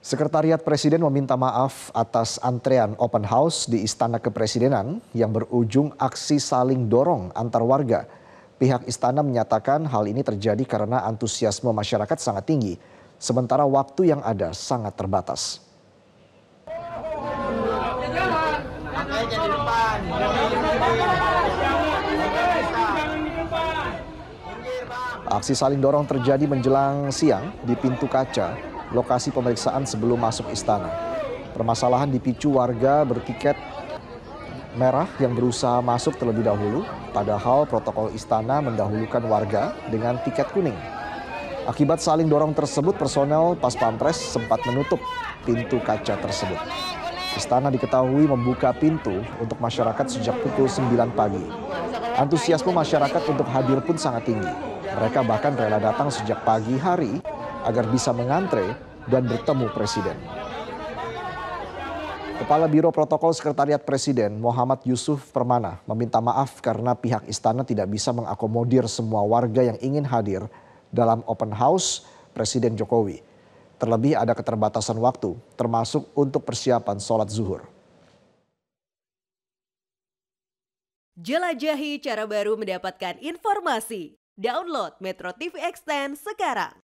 Sekretariat Presiden meminta maaf atas antrean open house di Istana Kepresidenan yang berujung aksi saling dorong antar warga. Pihak istana menyatakan hal ini terjadi karena antusiasme masyarakat sangat tinggi, sementara waktu yang ada sangat terbatas. Aksi saling dorong terjadi menjelang siang di pintu kaca lokasi pemeriksaan sebelum masuk istana. Permasalahan dipicu warga bertiket merah yang berusaha masuk terlebih dahulu, padahal protokol istana mendahulukan warga dengan tiket kuning. Akibat saling dorong tersebut, personel Pas Pampres sempat menutup pintu kaca tersebut. Istana diketahui membuka pintu untuk masyarakat sejak pukul 9 pagi. Antusiasme masyarakat untuk hadir pun sangat tinggi. Mereka bahkan rela datang sejak pagi hari agar bisa mengantre dan bertemu Presiden. Kepala Biro Protokol Sekretariat Presiden Muhammad Yusuf Permana meminta maaf karena pihak istana tidak bisa mengakomodir semua warga yang ingin hadir dalam open house Presiden Jokowi. Terlebih ada keterbatasan waktu, termasuk untuk persiapan sholat zuhur. Jelajahi cara baru mendapatkan informasi. Download Metro TV Extend sekarang.